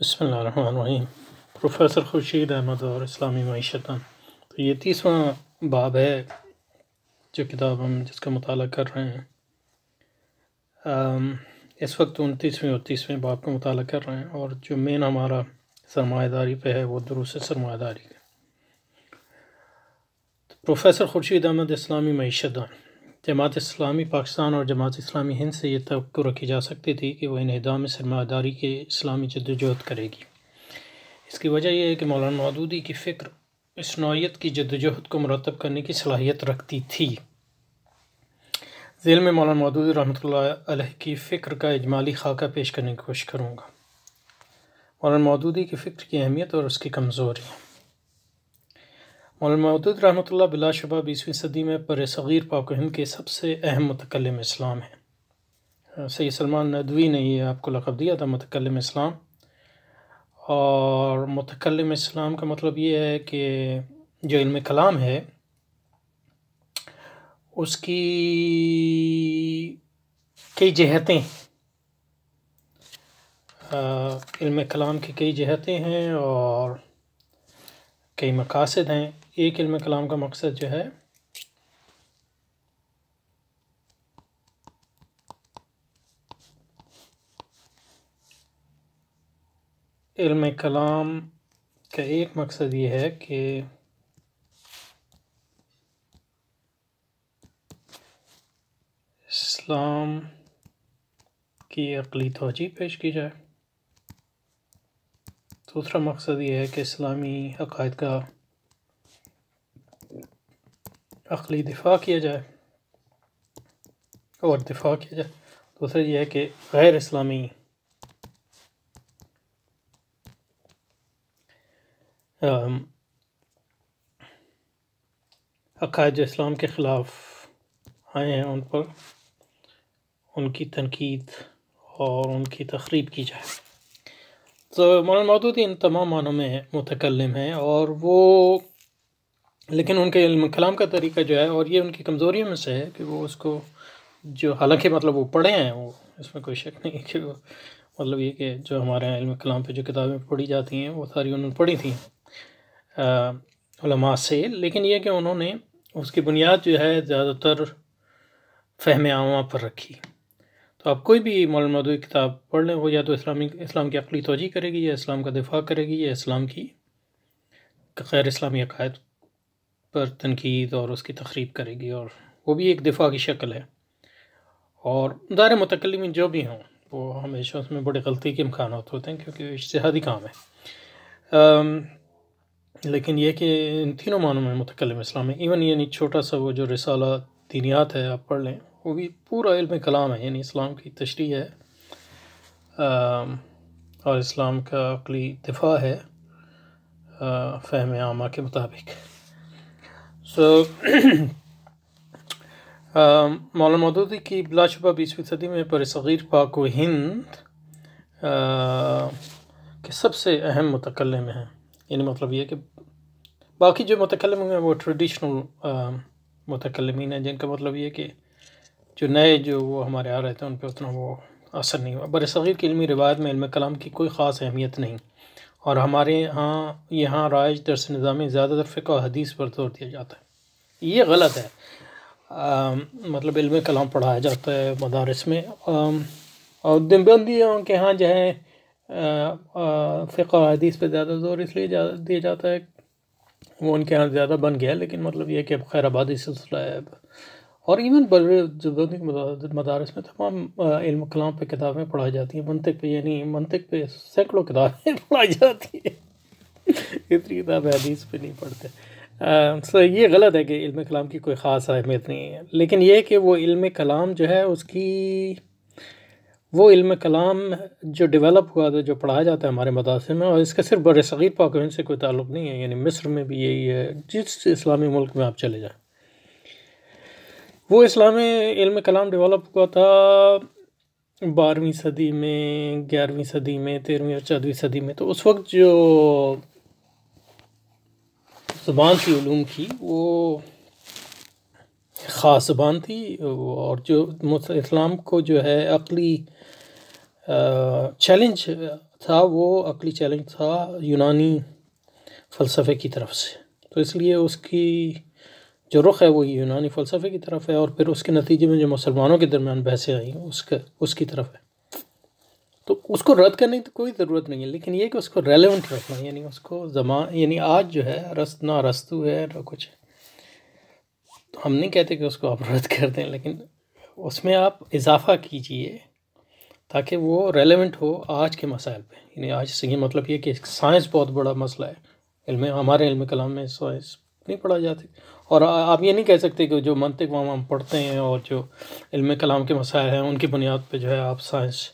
बसमीम प्रोफेसर खुर्शीद अहमद और इस्लामी मीशतान तो ये तीसवा बाब है जो किताब हम जिसका मताल कर रहे हैं इस वक्त उनतीसवें और तीसवें बाब का मताल कर रहे हैं और जो मेन हमारा सरमादारी पे है वो दुरुस् सरमादारी का तो प्रोफेसर खुर्शीद अहमद इस्लामी मीशतान जमात इस्लामी पाकिस्तान और जमात इस्लामी हिंद से यह तो रखी जा सकती थी कि वह इनहदाम सरमादारी के इस्लामी जदोजहद करेगी इसकी वजह यह है कि मौलाना मदूदी की फ़िक्र इस नौीयत की जदोजहद को मरतब करने की सलाहियत रखती थी जेल में मौलाना मदूदी रहमत की फ़िक्र का इजमाली खाका पेश करने की कोशिश करूँगा मौलाना मदूदी की फ़िक्र की अहमियत और उसकी कमज़ोरियाँ मौदूद रहमत बिलाशुबा बीसवीं सदी में पर सग़ीर पाक हिंद के सबसे अहम मतकलम इस्लाम हैं हाँ, सैद सलमान नदवी ने यह आपको लकब दिया था मतकलम इस्लाम और मतकलम इस्लाम का मतलब ये है कि जो इल्म कलाम है उसकी कई जहतें हाँ, इल्म कलाम की कई जहतें हैं और कई मकासद हैं एक इल्म कलाम का मकसद जो है इल्म कलाम का एक मकसद ये है कि इस्लाम की अकली तोजी पेश की जाए दूसरा मकसद ये है कि इस्लामी अकायद का अकली दिफा किया जाए और दिफा किया जाए दूसरा यह है कि गैर इस्लामी अकायद इस्लाम के ख़िलाफ़ आए हैं उन पर उनकी तनकीद और उनकी तकरीब की जाए तो मौलाना मौदूदी इन तमाम मानों में मुतकलम हैं और वो लेकिन उनके कलाम का तरीका जो है और ये उनकी कमज़ोरियों में से है कि वो उसको जो हालांकि मतलब वो पढ़े हैं वो इसमें कोई शक नहीं कि वो मतलब ये कि जो हमारे यहाँ इल्म कलाम पे जो किताबें पढ़ी जाती हैं वो सारी उन्होंने पढ़ी थी आ, से लेकिन यह कि उन्होंने उसकी बुनियाद जो है ज़्यादातर फहम आवा पर रखी तो आप कोई भी मौल मदोई किताब पढ़ लें वो या तो इस्लामी इस्लाम की अकली तोजी करेगी या इस्लाम का दिफा करेगी या इस्लाम की गैर इस्लामी अकायद पर तनकीद और उसकी तकरीब करेगी और वो भी एक दिफा की शक्ल है और दायरे मतकलम जो भी हों वो हमेशा उसमें बड़े गलती के इम्कान होते हैं क्योंकि इश्तहादी काम है आम, लेकिन यह कि इन तीनों मानों में मतकलम इस्लाम है इवन यानी छोटा सा वो जो रिसाला दीनियात है आप पढ़ लें वो भी पूरा इल्म कलाम है यानी इस्लाम की तशरी है आम, और इस्लाम का अकली दिफा है फ़हम आमा के मुताबिक सो मौलाना मदूदी की बिलाशुबा बीसवीं सदी में पर सग़ीर पाक व हिंद uh, के सबसे अहम मतकलम हैं यानी मतलब ये कि बाकी जो मतकलम हैं वो ट्रेडिशनल um, मतकलमीन हैं जिनका मतलब ये कि जो नए जो वो हमारे आ रहे थे उन पर उतना वो असर नहीं हुआ बर सग़ीर की इलमी रिवायत में इल्म कलाम की कोई ख़ास अहमियत नहीं और हमारे यहाँ यहाँ राज दरस निज़ाम ज़्यादातर फ़िका हदीस पर जोर दिया जाता है ये गलत है आ, मतलब इल्म कलाम पढ़ाया जाता है मदारस में आ, और दिनबंदियों के यहाँ जो है फ़िका हदीस पर ज़्यादा जोर इसलिए दिया जाता है वो उनके यहाँ ज़्यादा बन गया लेकिन मतलब यह कि अब आबादी सिलसिला है और इवन जगदनी मदारस में तमाम इल्म कलाम पे किताबें पढ़ाई जाती हैं मनतक पे यानी मनतक पे सैकड़ों किताबें पढ़ाई जाती हैं इतनी किताबें हदीस पे नहीं पढ़ते सर ये गलत है कि इल्म कलाम की कोई ख़ास अहमियत नहीं है लेकिन ये कि वो इल्म कलाम जो है उसकी वो इल्म कलाम जो डेवलप हुआ था जो पढ़ाया जाता है हमारे मदारस में और इसका सिर्फ बर सग़ीर पाकिस्तान से कोई ताल्लुक़ नहीं है यानी मिस्र में भी यही है जिस इस्लामी मुल्क में आप चले जाएँ वो इस्लामी इल्म कलाम डेवलप हुआ था बारहवीं सदी में ग्यारहवीं सदी में तेरहवीं और चौदहवीं सदी में तो उस वक्त जो ज़ुबान थी ूम की वो ख़ास ज़बान थी और जो इस्लाम को जो है अकली चैलेंज था वो अकली चैलेंज था यूनानी फ़लसफ़े की तरफ से तो इसलिए उसकी जो रुख है वो यूनानी फ़लसफ़े की तरफ है और फिर उसके नतीजे में जो मुसलमानों के दरमियान बहसें आई हैं उसके उसकी तरफ है तो उसको रद्द करने की कोई ज़रूरत नहीं है लेकिन ये कि उसको रेलिवेंट रखना यानी उसको जमा यानी आज जो है रस्त ना रस्तु है ना कुछ है तो हम नहीं कहते कि उसको आप रद्द कर दें लेकिन उसमें आप इजाफ़ा कीजिए ताकि वो रेलिवेंट हो आज के मसाइल पर यानी आज से ये मतलब ये कि साइंस बहुत बड़ा मसला है इल्म हमारे इल्म कलाम में साइंस नहीं पढ़ा जाती और आप ये नहीं कह सकते कि जो मनतिक वाम हम पढ़ते हैं और जो इल्म कलाम के मसायल हैं उनकी बुनियाद पर जो है आप साइंस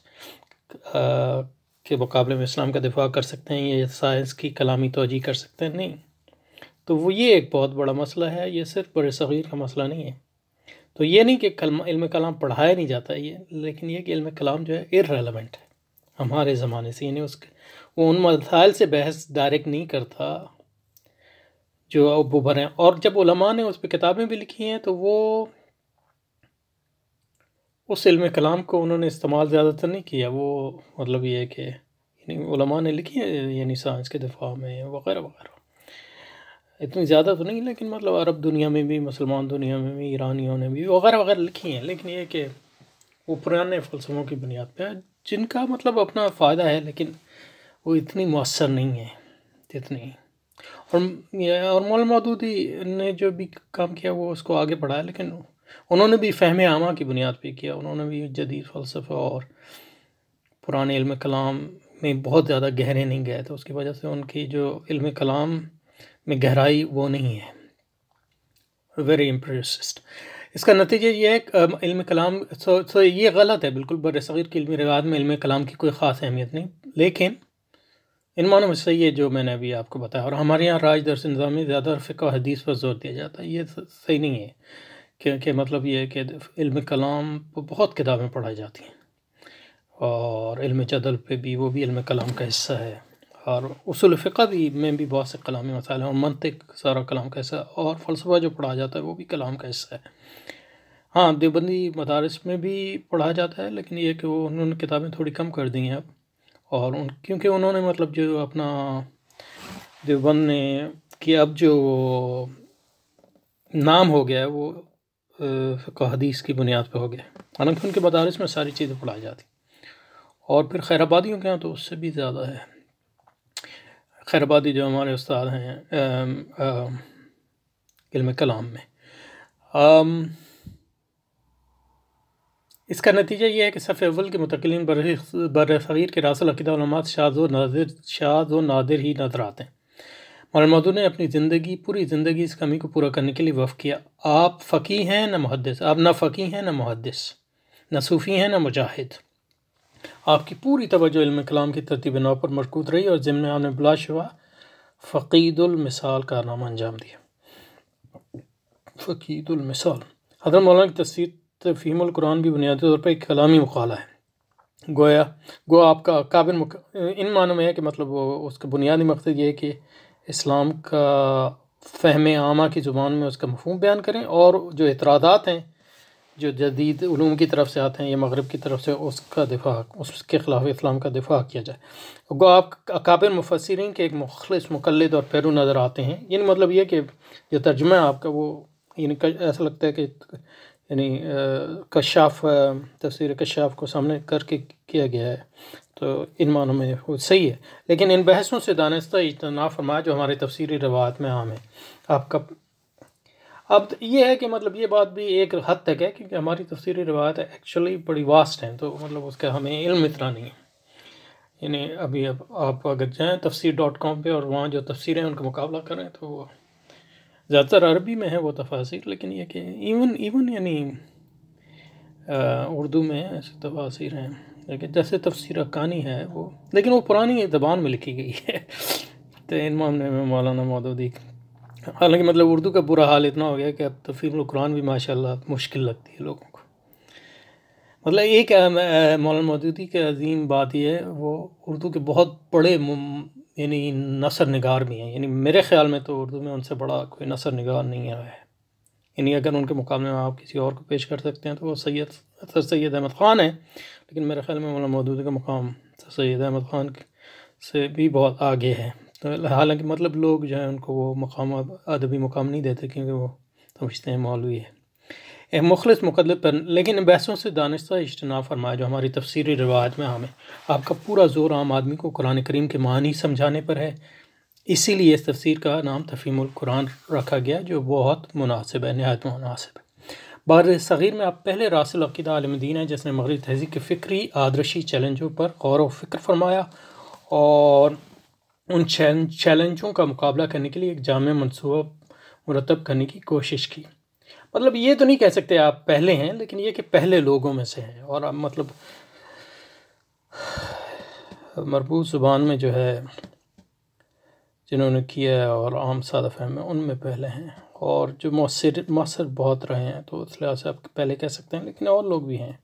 के मुकाबले में इस्लाम का दिफा कर सकते हैं या साइंस की कलामी तोजी कर सकते हैं नहीं तो वो ये एक बहुत बड़ा मसला है ये सिर्फ बड़े सग़ीर का मसला नहीं है तो ये नहीं कि इल्म कलाम पढ़ाया नहीं जाता ये लेकिन ये कि इल्म कलाम जो है इरेलीवेंट है हमारे ज़माने से यानी उसके वो उन मसाइल से बहस डायरेक्ट नहीं करता जो वो हैं और जब उलमा ने उस पर किताबें भी लिखी हैं तो वो उस इल्म कलाम को उन्होंने इस्तेमाल ज़्यादातर नहीं किया वो मतलब ये है कि यानी उलमा ने लिखी है यानी साइंस के दफा में वगैरह वगैरह इतनी ज़्यादा तो नहीं लेकिन मतलब अरब दुनिया में भी मुसलमान दुनिया में भी ईरानियों ने भी वगैरह वगैरह लिखी हैं लेकिन ये कि वो पुराने फ़लसफों की बुनियाद पर जिनका मतलब अपना फ़ायदा है लेकिन वो इतनी मौसर नहीं है जितनी और और मौल मौदूदी ने जो भी काम किया वो उसको आगे बढ़ाया लेकिन उन्होंने भी फहम आमा की बुनियाद पर किया उन्होंने भी जदीद फ़लसफ़ा और पुराने इल्म कलाम में बहुत ज़्यादा गहरे नहीं गए थे तो उसकी वजह से उनकी जो इल्म कलाम में गहराई वो नहीं है वेरी इम्प्रेसिस्ट इसका नतीजा ये है इल्म कलाम सो सो ये गलत है बिल्कुल बरसीर की इल्मी रिवायत में इल्म कलाम की कोई ख़ास अहमियत नहीं लेकिन इन मानों में से ये जो मैंने अभी आपको बताया और हमारे यहाँ राज दर्शन निज़ाम में ज़्यादा फ़िका हदीस पर जोर दिया जाता है ये सही नहीं है क्योंकि मतलब ये है कि इल्म कलाम पर बहुत किताबें पढ़ाई जाती हैं और इल्म जदल पे भी वो भी इल्म कलाम का हिस्सा है और उसूल फ़िका भी में भी बहुत से कलामी मसाइल हैं और मनतिक सारा कलाम का हिस्सा और फ़लसफ़ा जो पढ़ा जाता है वो भी कलाम का हिस्सा है हाँ देवबंदी मदारस में भी पढ़ा जाता है लेकिन ये कि वो उन्होंने किताबें थोड़ी कम कर दी हैं अब और उन हम्म। क्योंकि उन्होंने मतलब जो अपना देवबंद ने कि अब जो नाम हो गया है वो हदीस की बुनियाद पर हो गया हालांकि उनके मदारस में सारी चीज़ें पढ़ाई जाती और फिर खैराबादियों के यहाँ तो उससे भी ज़्यादा है खैराबादी जो हमारे उस्ताद हैं इल्म कलाम में आम, इसका नतीजा यह है कि सफ़ अव्वल के मुतकिन बर सग़ीर के रासल अकीदात शाज व नाजिर शाज व नादिर ही नजर आते हैं मौलाना मौदू ने अपनी ज़िंदगी पूरी ज़िंदगी इस कमी को पूरा करने के लिए वफ़ किया आप फ़की हैं ना मुहदस आप ना फ़की हैं ना मुहदस ना सूफ़ी हैं ना मुजाहिद आपकी पूरी तवज्जो इल्म कलाम की तरतीब नौ पर मरकूज रही और ज़िम्मे आपने बिलाशवा फ़कीदुलमिसाल कारनामा अंजाम दिया फ़कीदुलमिसाल हजरत मौलाना की तस्वीर तफहीम तो कुरान भी बुनियादी तौर पर एक कलामी मुखाला है गोया गो आपका काबिल मुक... इन मानों में है कि मतलब उसका बुनियादी मकसद ये है कि इस्लाम का फहम आमा की ज़ुबान में उसका मफहम बयान करें और जो इतरादात हैं जो जदीद ूम की तरफ से आते हैं या मगरब की तरफ से उसका दिफा उसके ख़िलाफ़ इस्लाम का दिफा किया जाए गो आप काबिल मुफसरें के एक मुखलस मुकलद और पैरू नज़र आते हैं यानी मतलब यह कि जो तर्जमा आपका वो यानी ऐसा लगता है कि यानी कशाफ तस्वीर कशाफ को सामने करके किया गया है तो इन मानों में वो सही है लेकिन इन बहसों से दानस्ता इजतना फरमाया जो हमारे तफसीरी रवायत में आम है आपका अब तो ये है कि मतलब ये बात भी एक हद तक है क्योंकि हमारी तफसीरी रवायत एक्चुअली बड़ी वास्ट हैं तो मतलब उसका हमें इल्म इतना नहीं है यानी अभी अब आप अगर जाएँ तफसर डॉट कॉम पर और वहाँ जो तफसीरें हैं उनका मुकाबला करें तो ज़्यादातर अरबी में है वो तफासिर लेकिन ये कि इवन इवन यानी उर्दू में ऐसे तफासिर हैं लेकिन जैसे तफसर कानी है वो लेकिन वो पुरानी जबान में लिखी गई है तो इन मामले में मौलाना मौदूदी हालांकि मतलब उर्दू का बुरा हाल इतना हो गया कि अब तफीर कुरान भी माशाल्लाह मुश्किल लगती है लोगों को मतलब एक मौलाना मौदूदी के अजीम बात यह है वो उर्दू के बहुत बड़े यानी नसर नगार भी हैं यानी मेरे ख्याल में तो उर्दू में उनसे बड़ा कोई नसर नगार नहीं आया है यानी अगर उनके मुकाबले में आप किसी और को पेश कर सकते हैं तो वो सैद सर सैद अहमद ख़ान है लेकिन मेरे ख्याल में मौलाना मौदूदी का मुकाम सर सैद अहमद ख़ान से भी बहुत आगे है तो हालांकि मतलब लोग जो हैं उनको वो मकाम अदबी मुकाम नहीं देते क्योंकि वो समझते हैं मौलवी है मुखलस मुकदल पर लेकिन बहसों से दानिशा इजतना फरमाया जो हमारी तफसीरी रवायत में हमें आपका पूरा ज़ोर आम आदमी को कुरान करीम के मानी समझाने पर है इसीलिए इस तफसीर का नाम तफीमुल कुरान रखा गया जो बहुत मुनासिब है नहायत मुनासिब है बार सग़ीर में आप पहले रासिलकीदा आलमदीन है जिसने मगरब तहजीब के फ़िक्री आदर्शी चैलेंजों पर गौर व फिक्र फरमाया और उन चैलेंजों का मुकाबला करने के लिए एक जाम मनसूबा मुरतब करने की कोशिश की मतलब ये तो नहीं कह सकते आप पहले हैं लेकिन ये कि पहले लोगों में से हैं और आप मतलब मरबूज़ ज़ुबान में जो है जिन्होंने किया है और आम सादा फैम में उनमें पहले हैं और जो मौसर मौसर बहुत रहे हैं तो इस लिहाज से आप पहले कह सकते हैं लेकिन और लोग भी हैं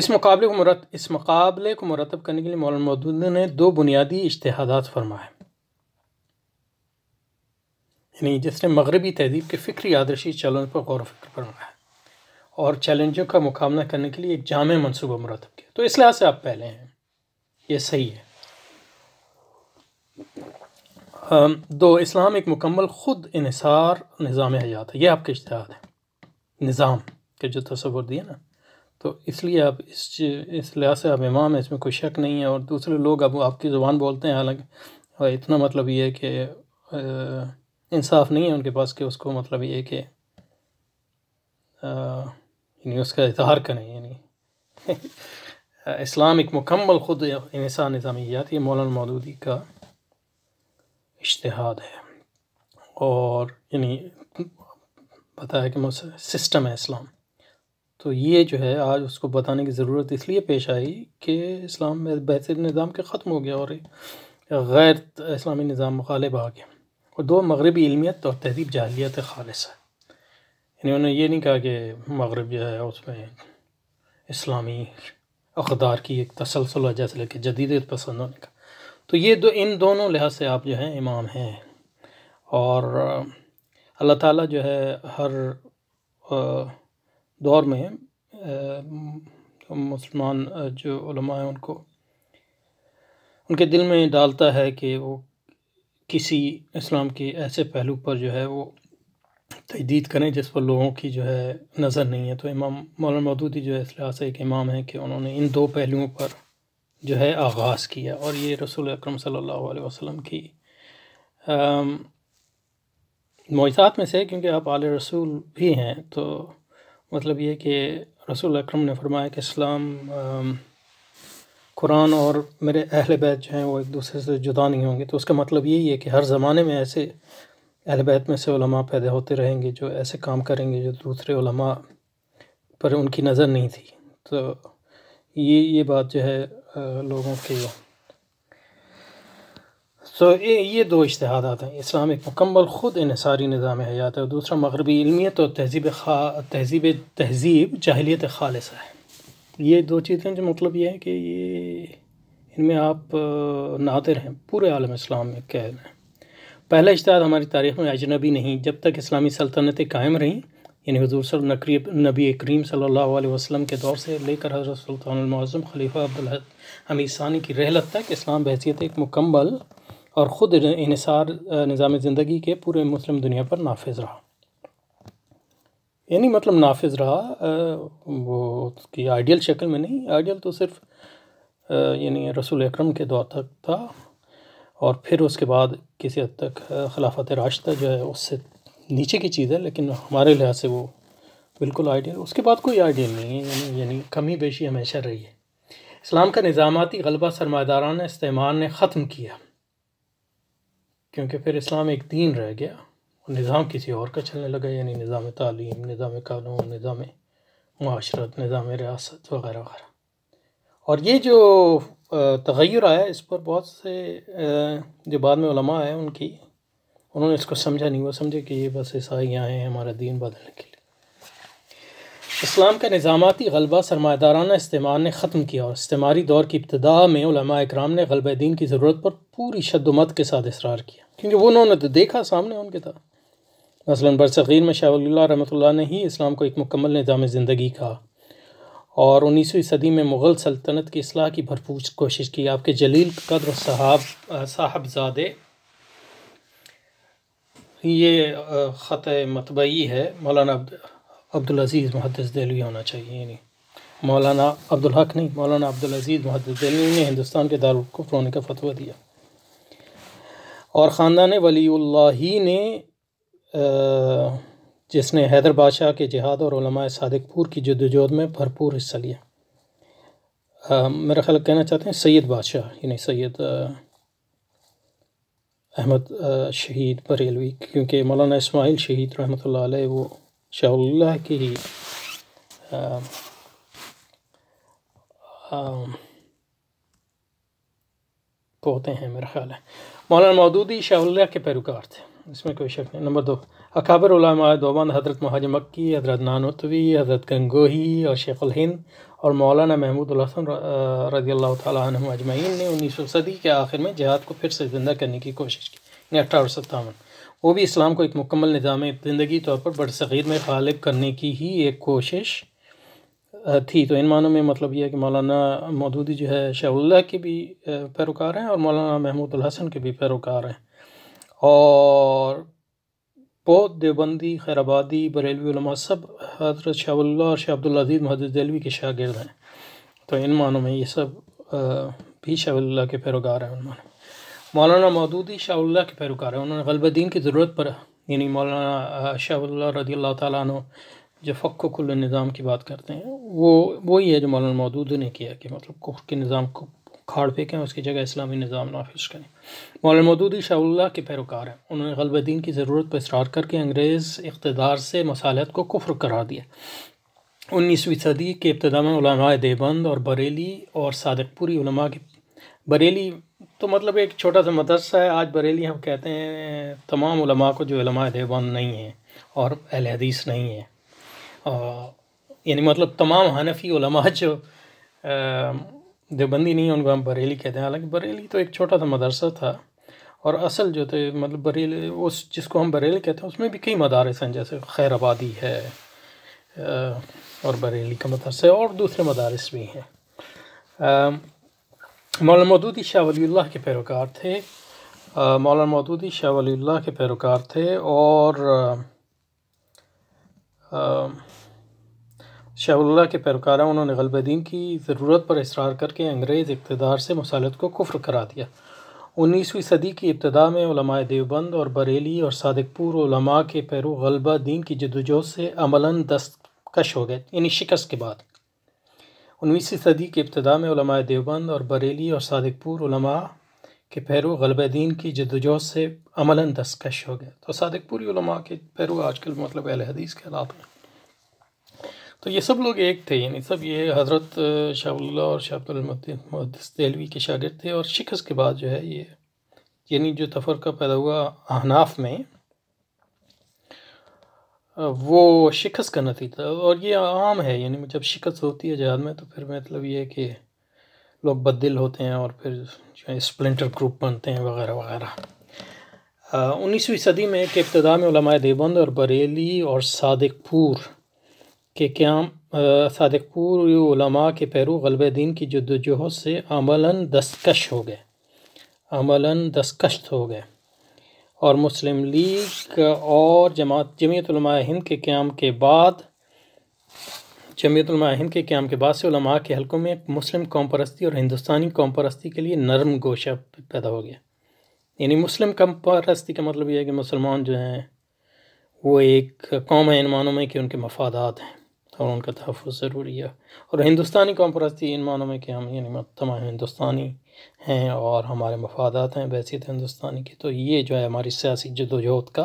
इस मुकाबले को मुरत इस मुकाबले को मुरतब करने के लिए मौलाना मदूद ने दो बुनियादी इश्तहादात फरमाए यानी जिसने मगरबी तहदीब के फ़िक्री आदर्शी चैलेंज पर गौर वफिक्र है और चैलेंजों का मुकाबला करने के लिए एक जाम मनसूबा मुरतब किया तो इस लिहाज से आप पहले हैं ये सही है दो इस्लाम एक मुकम्मल ख़ुद इसार निज़ाम हयात है यह आपके इश्तहार है निज़ाम के जो तस्वुर दिया ना तो इसलिए आप इस इस लिहाज से आप इमाम हैं इसमें कोई शक नहीं है और दूसरे लोग अब आपकी ज़ुबान बोलते हैं हालांकि इतना मतलब ये है कि इंसाफ नहीं है उनके पास कि उसको मतलब ये कि यानी उसका इजहार करें यानी इस्लाम एक मुकम्मल ख़ुद इंसान निज़ामियात ये मौलाना मौदूदी का इश्तहाद है और यानी बताया कि सिस्टम है इस्लाम तो ये जो है आज उसको बताने की ज़रूरत इसलिए पेश आई कि इस्लाम में बेहतर निज़ाम के ख़त्म हो गया और गैर इस्लामी निज़ाम मुखालब आ गया और दो मगरबी इलमियत और तहदीब जाहलीत खालस है इन्होंने ये नहीं कहा कि मगरब जो है उसमें इस्लामी अकदार की एक तसलसल वजह से लेकर जदीदत पसंद होने का तो ये दो इन दोनों लिहाज से आप जो हैं इमाम हैं और अल्लाह ताला जो है हर दौर में मुसलमान जो हैं उनको उनके दिल में डालता है कि वो किसी इस्लाम के ऐसे पहलू पर जो है वो तजदीद करें जिस पर लोगों की जो है नज़र नहीं है तो इमाम मौलाना मदूदी जो है इस लिहाज से एक इमाम है कि उन्होंने इन दो पहलुओं पर जो है आगाज़ किया और ये रसूल अक्रम सल्ला अलैहि की मोजात में से क्योंकि आप आल रसूल भी हैं तो मतलब ये कि रसूल अक्रम ने फरमाया कि इस्लाम कुरान और मेरे अहल बैत जो हैं वो एक दूसरे से जुदा नहीं होंगे तो उसका मतलब यही है कि हर ज़माने में ऐसे अहल बैत में से उलमा पैदा होते रहेंगे जो ऐसे काम करेंगे जो दूसरे उलमा पर उनकी नज़र नहीं थी तो ये ये बात जो है लोगों के सो ये ये दो इश्तहाद हैं इस्लाम एक मुकम्मल ख़ुद इसारी निज़ाम हयात है और दूसरा मगरबी इलमियत और तहजीब खा तहजीब तहजीब जाहलीत खालसा है ये दो चीज़ें जो मतलब ये है कि ये इनमें आप नादिर हैं पूरे आलम इस्लाम में कह रहे हैं पहला इश्तहार हमारी तारीख में अजनबी नहीं जब तक इस्लामी सल्तनतें कायम रहीं यानी हजूर सर नकरी नबी करीम सल्ला वसलम के दौर से लेकर हजरत सुल्तानमज़म खलीफा अब्दुल हमीसानी सानी की रहलत तक इस्लाम बहसीत एक मुकम्मल और ख़ुद इसार निज़ाम ज़िंदगी के पूरे मुस्लिम दुनिया पर नाफज रहा यानी मतलब नाफिज रहा वो उसकी आइडियल शक्ल में नहीं आइडियल तो सिर्फ यानी रसूल अकरम के दौर तक था और फिर उसके बाद किसी हद तक खिलाफत राशता जो है उससे नीचे की चीज़ है लेकिन हमारे लिहाज से वो बिल्कुल आइडियल उसके बाद कोई आइडियल नहीं है यानी यानी कमी बेशी हमेशा रही है इस्लाम का निज़ामती गलबा सरमादारान इस्तेमाल ने ख़त्म किया क्योंकि फिर इस्लाम एक दीन रह गया निज़ाम किसी और का चलने लगा यानी निज़ाम तालीम निज़ाम कानून निज़ाम माशरत निज़ाम रियासत वगैरह वगैरह और ये जो तगैर आया इस पर बहुत से जो बाद में उलमा आए उनकी उन्होंने इसको समझा नहीं वो समझे कि ये बस ईसाई आए हैं हमारा दीन बदलने के लिए इस्लाम का निज़ामती गलबा सरमादाराना इस्तेमाल ने ख़त्म किया और इस्तेमारी दौर की इब्तदा में उलमा इक्राम ने गलब दीन की ज़रूरत पर पूरी शदोमत के साथ इसरार किया क्योंकि वो उन्होंने तो देखा सामने उनके था मसलन बरसग़ीर में शाह रमतल ने ही इस्लाम को एक मुकम्मल निज़ाम ज़िंदगी कहा और उन्नीसवीं सदी में मुग़ल सल्तनत की असलाह की भरपूर कोशिश की आपके जलील कदर साहब साहबजादे ये ख़त मतबई है मौलाना अब्दुल अज़ीज़ महदस दिल्ली होना चाहिए नहीं मौलाना अब्दुल हक नहीं मौलाना अब्दुल अज़ीज़ महदस दिल्ली ने हिंदुस्तान के दारुल होने का फतवा दिया और ख़ानदान वली ने जिसने हैदर बादशाह के जिहाद और सदकपुर की जदोजहद में भरपूर हिस्सा लिया मेरा ख्याल कहना चाहते हैं सैयद बादशाह यानी सैयद अहमद शहीद बरेलवी क्योंकि मौलाना इसमाइल शहीद रहमत वो शाह की ही पोते हैं मेरा ख्याल है मौलाना मौदूदी शाह के पैरोकार थे इसमें कोई शक नहीं नंबर दो अकाबर दोबंद हज़रत महाज मक्की हज़रत नानोतवी हज़रत गंगोही और शेख हिंद और मौलाना महमूद उलहसन रजी अल्लाह तम अजमैन ने उन्नीस सौ सदी के आखिर में जिहाद को फिर से ज़िंदा करने की कोशिश की अठारह अठारह सत्तावन वो भी इस्लाम को एक मुकम्मल निज़ाम ज़िंदगी तौर पर बरसग़ीर में गालिब करने की ही एक कोशिश थी तो इन मानों में मतलब यह है कि मौलाना मौदूदी जो है शाह की भी पैरोकार हैं और मौलाना महमूद हसन के भी पैरोकार हैं और बहुत देवबंदी खैराबादी बरेलवी सब हजरत शाह और शाह महदुद महदलवी के शागिर्द हैं तो इन मानों में ये सब भी शाह के पैरोकार हैं उन मौलाना मौदूदी शाह के पैरोकार हैं उन्होंने गलबद्दीन की ज़रूरत पर यानी मौलाना शाह रदी अल्लाह तु जो फ़क् निज़ाम की बात करते हैं वो वही है जो मौलाना मौदूद ने किया कि मतलब कुफ के निज़ाम को खाड़ फेंकें उसकी जगह इस्लामी निज़ाम नाफिज करें मौलाना मदूदी शाह के पैरोकार हैं उन्होंने गलब की ज़रूरत पर इसरार करके अंग्रेज़ इकतदार से मसालत को कुफ्र करार दिया उन्नीसवीं सदी के इब्तदा में देवबंद और बरेली और सादकपुरी की बरेली तो मतलब एक छोटा सा मदरसा है आज बरेली हम कहते हैं तमाम उलमा को जो देवबंद नहीं हैं और अहल हदीस नहीं है यानी मतलब तमाम हनफी उलमा जो देवबंदी नहीं उनको हम बरेली कहते हैं हालांकि बरेली तो एक छोटा सा मदरसा था और असल जो थे मतलब बरेली उस जिसको हम बरेली कहते हैं उसमें भी कई मदारस हैं जैसे खैर आबादी है और बरेली का मदरसा और दूसरे मदारस भी हैं मौलाना मदूदी शाह वली के पैरोकार थे मौलाना मदूदी शाह के पैरोकार थे और आ, शाह के पैरकारा उन्होंने गलबद्दीन की ज़रूरत पर इसरार करके अंग्रेज़ इकतदार से मसालत को कुफ्र करा दिया उन्नीसवीं सदी की इब्तदा में देवबंद और बरेली और सदकपुर के पैरू गलबा दीन की जदोजहद से अमला दस्तकश हो गए यानी शिकस्त के बाद उन्नीसवीं सदी की इब्तदा में देवबंद और बरेली और सादकपुर के पैरू गलबा दीन की जदोजहद से अमला दस्तकश हो गए तो सदकपुरी के पैरू आजकल मतलब अलहदीस के हालात में तो ये सब लोग एक थे यानी सब ये हज़रत शाहबुल्ला और शाहतुलमतलवी के शागिर थे और शिकस्त के बाद जो है ये यानी जो तफरका पैदा हुआ अहनाफ में वो शिक्ष का नतीजा और ये आम है यानी जब शिकस्त होती है जहाद में तो फिर मतलब ये है कि लोग बदल होते हैं और फिर जो है स्पलेंटर ग्रुप बनते हैं वगैरह वगैरह उन्नीसवीं सदी में के इब्तदा में देवबंद और बरेली और सादिकपुर कि क्या सदकूरमा के पैरू गलब दीन की जदोजहद से अमला दस्कश हो गए अमला दस्कश हो गए और मुस्लिम लीग और जमात जमीयत हिंद के क्याम के बाद जमीयत हिंद के क्याम के बाद से उलमा के हलकों में मुस्लिम कौम परस्ती और हिंदुस्तानी कौम परस्ती के लिए नरम गोशा पैदा हो गया यानी मुस्लिम कम परस्ती का मतलब यह है कि मुसलमान जो हैं वो एक कौम है इन मानों में कि उनके मफादात हैं और तो उनका तहफ़ ज़रूरी है और हिंदुस्तानी कौम परस्ती इन मानों में कि हम यानी तमाम हिंदुस्तानी हैं और हमारे मफादात हैं तो हिंदुस्तानी की तो ये जो है हमारी सियासी जदोजहद का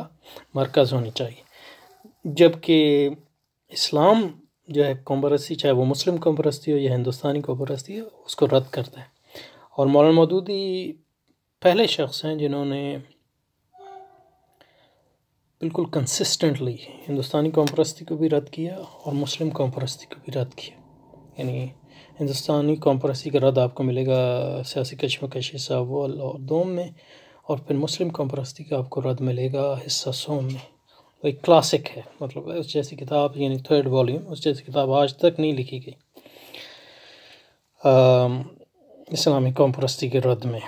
मरकज़ होनी चाहिए जबकि इस्लाम जो है कौम परस्ती चाहे वो मुस्लिम कौम परस्ती हो या हिंदुस्तानी कौम परस्ती हो उसको रद्द करता है और मौलाना मदूदी पहले शख्स हैं जिन्होंने बिल्कुल कंसिस्टेंटली हिंदुस्तानी कौम परस्ती को भी रद्द किया और मुस्लिम कौम परस्ती को भी रद्द किया यानी हिंदुस्तानी कौम परस्ती का रद्द आपको मिलेगा सियासी कश्मकश हिस्सा अव्वल और दोम में और फिर मुस्लिम कौम परस्ती का आपको रद्द मिलेगा हिस्सा सोम में वो तो एक क्लासिक है मतलब उस जैसी किताब यानी थर्ड वॉल्यूम उस जैसी किताब आज तक नहीं लिखी गई इस्लामी कौम परस्ती के रद्द में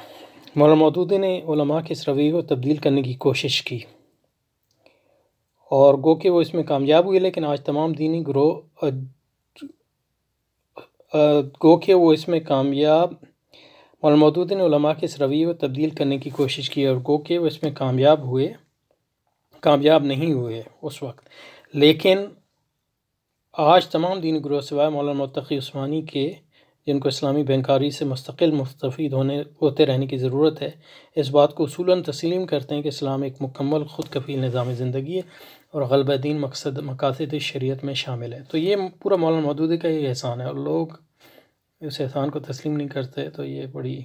मौलाना मौदूदी ने के इस रवैये को तब्दील करने की कोशिश की और गो के वो इसमें कामयाब हुए लेकिन आज तमाम दीनी ग्रोह गो के वो इसमें कामयाब मौलमदूद ने उलमा के इस रवैये को तब्दील करने की कोशिश की और गो के वो इसमें कामयाब हुए कामयाब नहीं हुए उस वक्त लेकिन आज तमाम दीन गुरु सिवाय मौलाना मतकी उस्मानी के जिनको इस्लामी बैंकारी से मुस्तकिल मुस्तफ़ होने होते रहने की ज़रूरत है इस बात को असूला तस्लीम करते हैं कि इस्लाम एक मुकम्मल ख़ुद कफील निज़ाम ज़िंदगी है और गलबद्दीन मकसद मकासद शरीत में शामिल है तो ये पूरा मौलाना मदूदी का ही एहसान है और लोग उस एहसान को तस्लीम नहीं करते तो ये बड़ी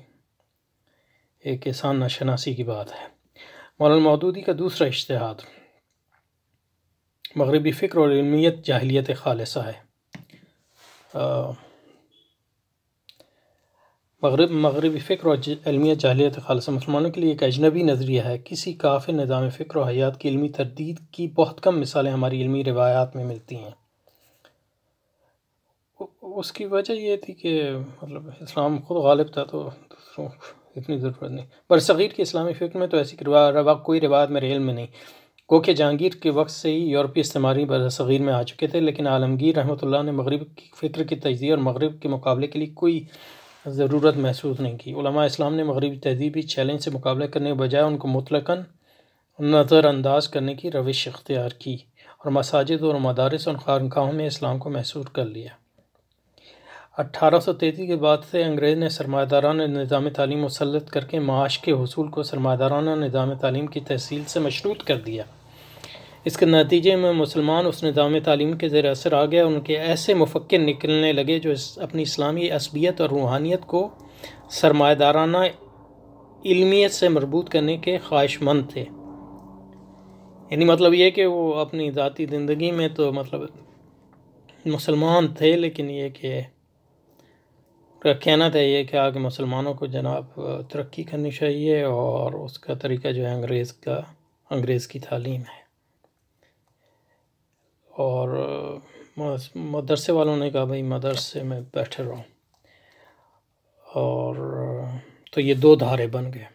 एक एहसान नाशनासी की बात है मौलाना मदूदी का दूसरा इश्तहाद मगरबी फ़िक्र और इलमियत जाहलीत खालसा है आ, मगरब मगरबी फ़िक्र और अलमिया जाहलीत खालसा मुसलमानों के लिए एक अजनबी नज़रिया है किसी काफ़ी निज़ाम फ़िक्र और हयात की इलमी तरदीद की बहुत कम मिसालें हमारी इलमी रवायात में मिलती हैं उसकी वजह यह थी कि मतलब इस्लाम खुद गालिब था तो दूसरों को इतनी ज़रूरत नहीं बरसीर के इस्लामी फ़िक्र में तो ऐसी रवा, कोई रिवायत मेरे इल्म में नहीं कोके जहांगीर के वक्त से ही यूरोपीय इस्तेमारी बरसीर में आ चुके थे लेकिन आलमगीर रहमत ने मगरब की फ़िक्र की तजी और मगरब के मुकाबले के लिए कोई ज़रूरत महसूस नहीं की इस्लाम ने मगरबी तहजीबी चैलेंज से मुकाबला करने के बजाय उनको मुतलकन नज़रअंदाज करने की रविश इख्तियार की और मसाजिद और मदारस और खानकाहों में इस्लाम को महसूस कर लिया अट्ठारह सौ तैतीस के बाद से अंग्रेज़ ने सरमादारान निज़ाम तालीम मुसलत करके माश के हसूल को सरमादारान निज़ाम तालीम की तहसील से मशरूत कर दिया इसके नतीजे में मुसलमान उस निज़ाम तालीम के ज़र असर आ गया उनके ऐसे मुफक्र निकलने लगे जो इस अपनी इस्लामी असबियत और रूहानियत को सरमादाराना इलमियत से मरबूत करने के ख्वाहिशमंद थे यानी मतलब ये कि वो अपनी ज़ाती ज़िंदगी में तो मतलब मुसलमान थे लेकिन ये कि कहना था ये कि आगे मुसलमानों को जनाब तरक्की करनी चाहिए और उसका तरीका जो है अंग्रेज़ का अंग्रेज़ की तालीम है और मदरसे वालों ने कहा भाई मदरसे में बैठे रहो और तो ये दो धारे बन गए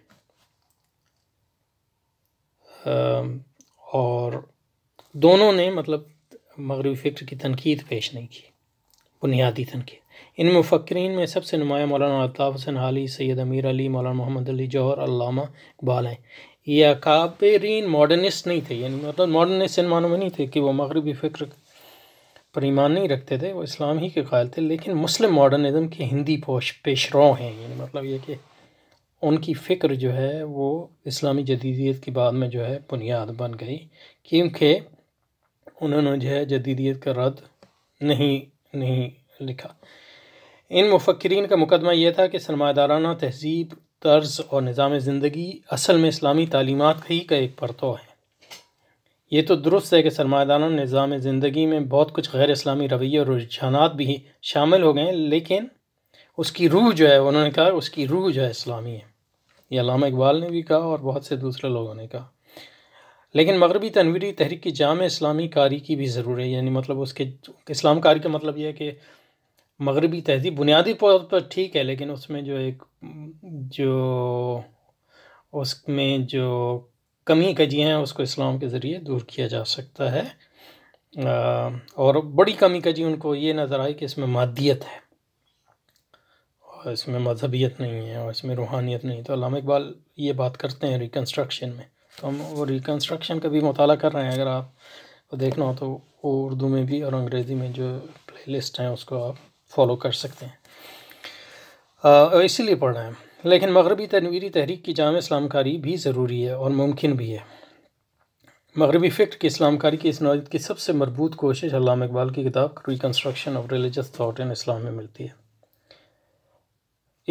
और दोनों ने मतलब मगरबी फ़िक्र की तनकीद पेश नहीं की बुनियादी तनकीद इन मुफक्रीन में सबसे नुमाया मौलाना अल्ताफ़ हसन अली सैद अमीर अली मौलाना मोहम्मद अली जौहर अलामा इकबाल हैं ये अकाबरीन मॉडर्निस्ट नहीं थे यानी मतलब मॉडर्निस्ट इन मानों में नहीं थे कि वो मगरबी फ़िक्र पर ईमान नहीं रखते थे वो इस्लाम ही के ख्याल थे लेकिन मुस्लिम मॉडर्निज़म के हिंदी पोश पेशरों हैं यानी मतलब ये कि उनकी फ़िक्र जो है वो इस्लामी जदीदियत के बाद में जो है बुनियाद बन गई क्योंकि उन्होंने जो है जदीदियत का रद्द नहीं नहीं लिखा इन मुफक्रीन का मुकदमा यह था कि सरमादाराना तहजीब तर्ज और निज़ाम ज़िंदगी असल में इस्लामी तालीमत ही का एक परतो है ये तो दुरुस्त है कि सरमादाना निज़ाम ज़िंदगी में बहुत कुछ गैर इस्लामी रवैये और रुझान भी शामिल हो गए हैं लेकिन उसकी रूह जो है उन्होंने कहा उसकी रूह जो है इस्लामी है ये अलामा इकबाल ने भी कहा और बहुत से दूसरे लोगों ने कहा लेकिन मगरबी तनवीरी तहरीक की जाम इस्लामी कारी की भी ज़रूर है यानी मतलब उसके इस्लाम कारी का मतलब यह है कि मगरबी तहजीब बुनियादी तौर पर ठीक है लेकिन उसमें जो एक जो उसमें जो कमी कजी हैं उसको इस्लाम के ज़रिए दूर किया जा सकता है और बड़ी कमी कजी उनको ये नज़र आई कि इसमें मादियत है और इसमें मजहबियत नहीं है और इसमें रूहानियत नहीं तो अलाम इकबाल ये बात करते हैं रिकन्स्ट्रक्शन में तो हम वो रिकन्स्ट्रक्शन का भी मताल कर रहे हैं अगर आप देखना हो तो वो उर्दू में भी और अंग्रेज़ी में जो लिस्ट हैं उसको आप फॉलो कर सकते हैं इसीलिए पढ़ रहे हैं लेकिन मगरबी तनवीरी तहरीक की जाम इस्लामकारी भी ज़रूरी है और मुमकिन भी है मगरबी फ़िक्र की इस्लामकारी की इस नौत की सबसे मरबूत कोशिश अलाम इकबाल की किताब reconstruction of religious thought in Islam में मिलती है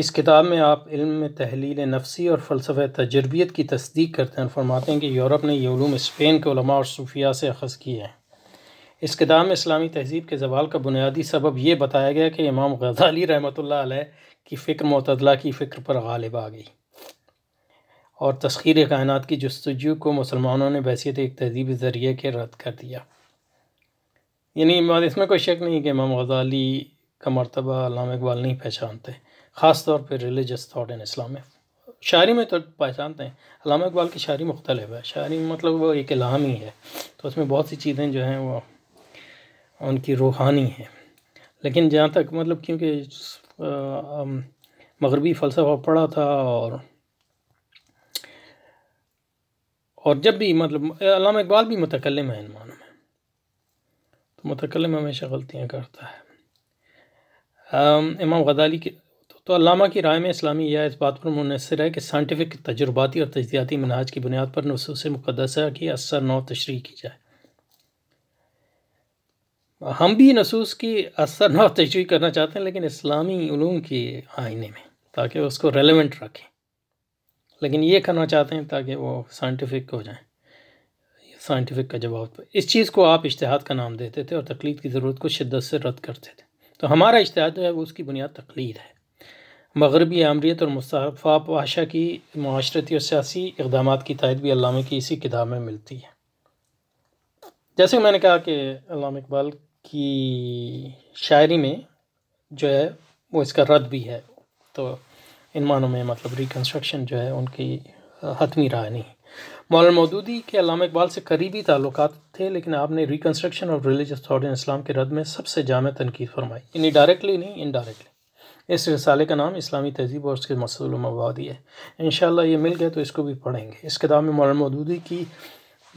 इस किताब में आप इल्म तहलील नफसी और फ़लसफ़ तजर्बियत की तस्दीक करते हैं और फरमाते हैं कि यूरोप ने यूम स्पेन के और सूफिया से अखज़ किए हैं इस किताब में इस्लामी तहजीब के जवाल का बुनियादी सबब ये बताया गया कि इमाम गजाली रहमत की फ़िक्र मतदला की फ़िक्र पर गालिब आ गई और तस्खीर कायनत की जस्तजू को मुसलमानों ने बहसीत एक तहजीबी ज़रिए के रद्द कर दिया यानी इसमें कोई शक नहीं कि इमाम गजाली का मरतबा अलाम इकबाल नहीं पहचानते ख़ास तौर पर रिलीजस थाट इन इस्लाम में शायरी में तो पहचानते हैं अलामा इकबाल की शायरी मुख्तलिफ है शायरी मतलब वो एक इलाम ही है तो उसमें बहुत सी चीज़ें जो हैं वो उनकी रूहानी है लेकिन जहाँ तक मतलब क्योंकि मगरबी फ़लसफ़ा पढ़ा था और और जब भी मतलब अलामा इकबाल भी मतकलम है इन मानों में तो मतकलम हमेशा गलतियाँ करता है इमाम गदाली के तो, तो अलामा की राय में इस्लामी यह इस बात पर मुनसर है कि साइंटिफिक तजुर्बाती और तज़ियाती मनाज की बुनियाद पर नसूस मुकदसा की असर नौ तशरी की जाए हम भी नसूस की असर व तशरी करना चाहते हैं लेकिन इस्लामी ूम के आईने में ताकि उसको रेलिवेंट रखें लेकिन ये करना चाहते हैं ताकि वो साइंटिफिक हो जाएं साइंटिफिक का जवाब तो, इस चीज़ को आप इश्तहाद का नाम देते थे और तकलीद की ज़रूरत को शिद्दत से रद्द करते थे तो हमारा इश्तहाद जो है वो उसकी बुनियाद तकलीद है मगरबी आमरीत और मुस्तफ़ा पाशा की माशरती और सियासी इकदाम की तहत भी अलामे की इसी किताब में मिलती है जैसे मैंने कहा कि अलामा इकबाल कि शायरी में जो है वो इसका रद्द भी है तो इन मानों में मतलब रिकन्स्ट्रक्शन जो है उनकी हतमी रहा नहीं मौलाना मौदूदी के अलामा इकबाल से करीबी ताल्लुक थे लेकिन आपने reconstruction of religious thought in Islam के रद्द में सबसे जाम तनकीद फरमाई यानी डायरेक्टली नहीं इनडायरेक्टली इस रसाले का नाम इस्लामी तहजीब और उसके मवादी है इन ये मिल गया तो इसको भी पढ़ेंगे इस किताब में मौलाना मौदूदी की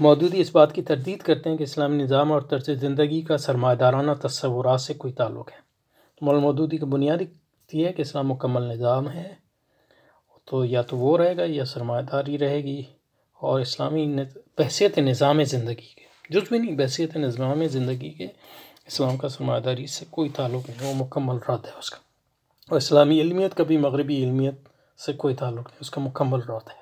मौदूदी इस बात की तरदीद करते हैं कि इस्लामी निज़ाम और तर्ज ज़िंदगी का सरमादाराना तस्वूर से कोई ताल्लुक़ है तो मौल मौदूदी की बुनियादी है कि इस्लाम मुकम्मल निज़ाम है तो या तो वो रहेगा या सरमादारी रहेगी और इस्लामी बहसीत निज़ाम ज़िंदगी के जुज भी नहीं बहसीत निज़ाम ज़िंदगी के इस्लाम का सरमादारी से कोई ताल्लुक़ नहीं वो मुकम्मल रद्द है उसका और इस्लामी इलमियत का भी मगरबी इलमियत से कोई ताल्लुक़ नहीं उसका मुकम्मल रद्द है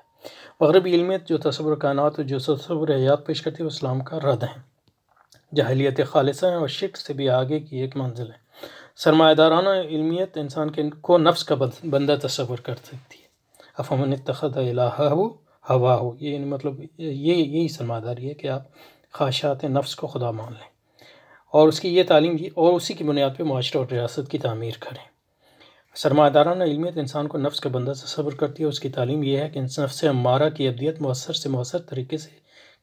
मगरबी इलमियत जो तस्वर कायनत जो तस्वर हयात पेश करती है इस्लाम का रद्द है जहलीत खालसा हैं और शिक से भी आगे की एक मंजिल है सरमादाराना इलमियत इंसान के को नफ्स का बंदा तस्वर कर सकती है अफमन तखद हो हवा हो ये मतलब ये यही सरमादारी है कि आप खाशात नफ्स को खुदा मान लें और उसकी ये तालीम और उसी की बुनियाद पर माशरा और रियासत की तमीर करें सरमादाराना इलमियत इंसान को नफ्स के बंदा से सब्र करती है उसकी तालीम यह है कि नफ्स अमारा की अबियत मौसर से मौसर तरीके से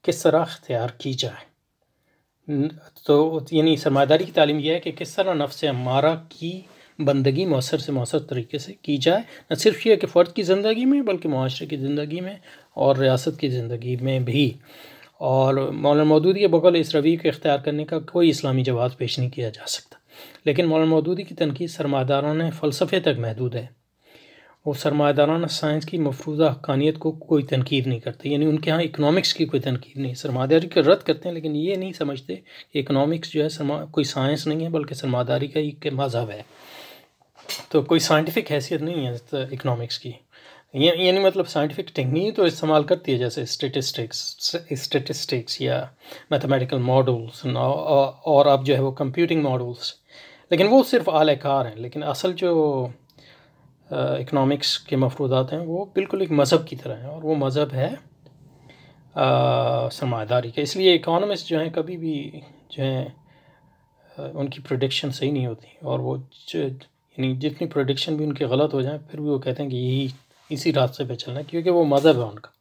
किस तरह अख्तियार की जाए तो यानी सरमादारी की तालीम यह है कि किस तरह नफ्स अमारा की बंदगी मौसर से मौसर तरीके से की जाए न सिर्फ यह कि फ़र्द की ज़िंदगी में बल्कि माशरे की ज़िंदगी में और रियासत की ज़िंदगी में भी और मौलाना मौदूदी बगल इस रवि को इख्तियार करने का कोई इस्लामी जवाब पेश नहीं किया जा सकता लेकिन मौलाना मौदूदी की तनकीद सरमादारान फ़लसफ़े तक महदूद है वो सरमादारान साइंस की मफरूजा हकानियत को कोई तनकीद नहीं करते यानी उनके यहाँ इकनॉमिक्स की कोई तनकीद नहीं सरमादारी का रद्द करते हैं लेकिन ये नहीं समझते कि इकनॉमिक्स जो है सरमा कोई साइंस नहीं है बल्कि सरमादारी का एक मजहब है तो कोई साइंटिफिक हैसियत नहीं है इकनॉमिक्स की यानी मतलब साइंटिफिक टेक्निक तो इस्तेमाल करती है जैसे स्टेटिस्टिक्स स्टेटिस्टिक्स या मैथमेटिकल मॉडल्स और अब जो है वो कंप्यूटिंग मॉडल्स लेकिन वो सिर्फ आलकार हैं लेकिन असल जो इकनॉमिक्स के मफरूदात हैं वो बिल्कुल एक मज़हब की तरह हैं और वो मज़हब है सरमादारी का इसलिए इकानमिस्ट जो हैं कभी भी जो हैं उनकी प्रोडिक्शन सही नहीं होती और वो यानी जितनी प्रोडिक्शन भी उनकी गलत हो जाए फिर भी वो कहते हैं कि यही इसी रास्ते पे चलना है क्योंकि वो मज़हब है उनका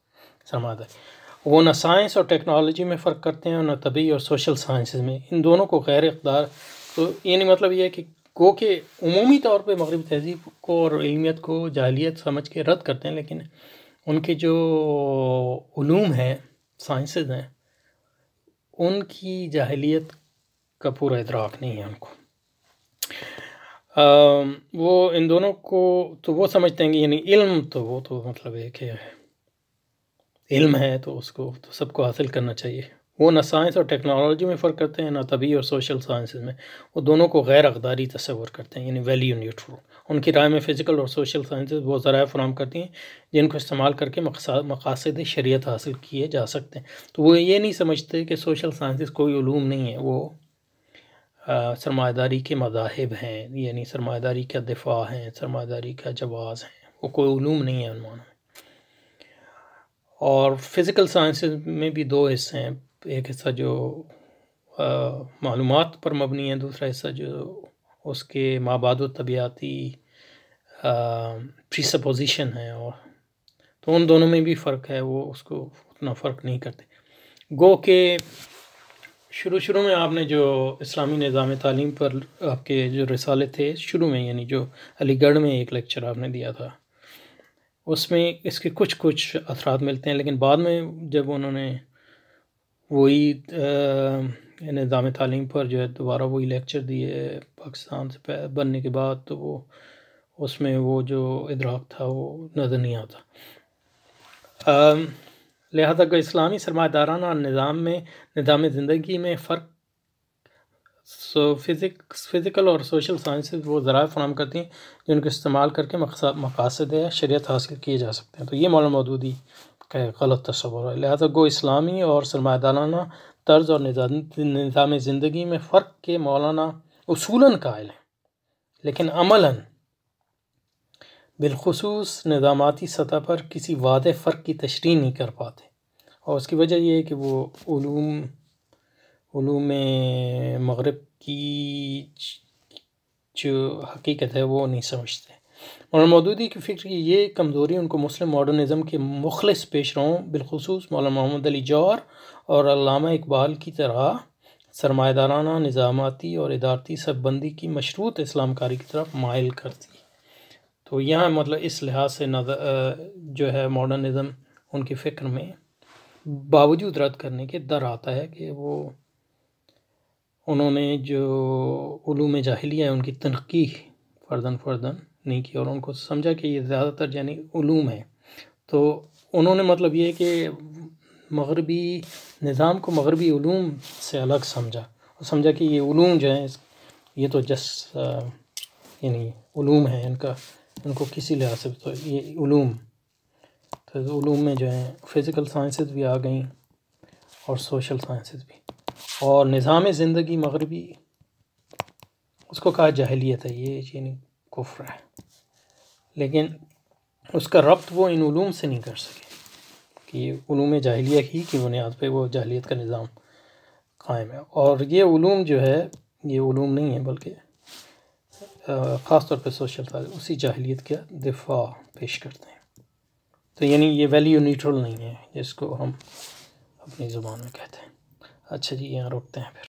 सरमादारी वो ना साइंस और टेक्नोलॉजी में फ़र्क करते हैं ना तबी और सोशल साइंस में इन दोनों को गैर इकदार तो यानी मतलब ये है कि गो के अमूमी तौर पर मगरब तहजीब को और इलमियत को जाहलीत समझ के रद्द करते हैं लेकिन उनके जो ूम हैं साइंसेज हैं उनकी जाहलीत का पूरा इतराक नहीं है उनको आ, वो इन दोनों को तो वो समझते हैं कि यानी इल्म तो वो तो मतलब एक है इल्म है तो उसको तो सबको हासिल करना चाहिए वो ना साइंस और टेक्नोलॉजी में फ़र्क करते हैं ना तभी और सोशल साइंस में वो दोनों को गैर अकदारी तस्वर करते हैं यानी वैल्यू न्यूट्रल उनकी राय में फ़िज़िकल और सोशल साइंस वो ज़रा फ़राम करती हैं जिनको इस्तेमाल करके मकासद शरीत हासिल किए जा सकते हैं तो वो ये नहीं समझते कि सोशल साइंस कोई ूम नहीं है वो सरमादारी के मजाहब हैं यानी सरमादारी का दिफा हैं सरमादारी का जवाज़ हैं वो कोई ूम नहीं है उन और फिज़िकल साइंस में भी दो हिस्से हैं एक हिस्सा जो मालूम पर मबनी है दूसरा हिस्सा जो उसके माबाद तबियाती प्री सपोजिशन है और तो उन दोनों में भी फ़र्क है वो उसको उतना फ़र्क नहीं करते गो के शुरू शुरू में आपने जो इस्लामी निज़ाम तालीम पर आपके जो रिसाले थे शुरू में यानी जो अलीगढ़ में एक लेक्चर आपने दिया था उसमें इसके कुछ कुछ असरात मिलते हैं लेकिन बाद में जब उन्होंने वही निज़ाम तालीम पर जो है दोबारा वही लेक्चर दिए पाकिस्तान से बनने के बाद तो वो उसमें वो जो इदराक था वो नज़र नहीं आता लिहाजा का इस्लामी सरमादाराना निज़ाम में निज़ाम ज़िंदगी में फ़र्क सो फिज़िक्स फिज़िकल और सोशल साइंस वो ज़रा फ्राहम करती हैं जिनको इस्तेमाल करके मकासद या शरीत हासिल किए जा सकते हैं तो ये मौलम मौदूदी के गलत तस्वर है लिहाजा गो इस्लामी और सरमादाराना तर्ज और निज़ाम ज़िंदगी में फ़र्क के मौलाना असूला कायल हैं लेकिन अमला बिलखसूस निज़ामती सतह पर किसी वाद फ़र्क की तशरी नहीं कर पाते और उसकी वजह यह है कि वो मगरब की जो हकीकत है वो नहीं समझते मौलाना मौदूदी की फ़िक्र की ये कमज़ोरी उनको मुस्लिम मॉडर्निज़म के मुखलस पेशरों बिलखसूस मौलाना मोहम्मद अली जौहर और अलामा इकबाल की तरह सरमादाराना निज़ामती और इदारती सरबंदी की मशरूत इस्लामकारी की तरफ माइल करती तो यहाँ मतलब इस लिहाज से नजर जो है मॉडर्निज़म उनकी फ़िक्र में बावजूद रद्द करने के दर आता है कि वो उन्होंने जो उलूम जाहली है उनकी तनकी फ़र्दन फ़र्दन नहीं किया और उनको समझा कि ये ज़्यादातर यानी ूम है तो उन्होंने मतलब ये कि मगरबी निज़ाम को मगरबी ूम से अलग समझा और समझा कि ये ूम जो हैं ये तो जस यानी ूम है इनका इनको किसी लिहाज से तो ये ूम तो ूम में जो हैं फ़िज़िकल साइंसेस भी आ गई और सोशल साइंसेस भी और निज़ाम ज़िंदगी मगरबी उसको कहा जाहलीत है ये यानी कुफ्र है लेकिन उसका रब्त वो इन ूम से नहीं कर सके कि ये जाहलिया ही की बुनियाद पर वो जाहलीत का निज़ाम कायम है और ये ूम जो है ये ूम नहीं है बल्कि ख़ास तौर पर सोशल तालब उसी जाहलीत का दिफा पेश करते हैं तो यानी ये वैल्यू न्यूट्रल नहीं है जिसको हम अपनी ज़ुबान में कहते हैं अच्छा जी यहाँ रोकते हैं फिर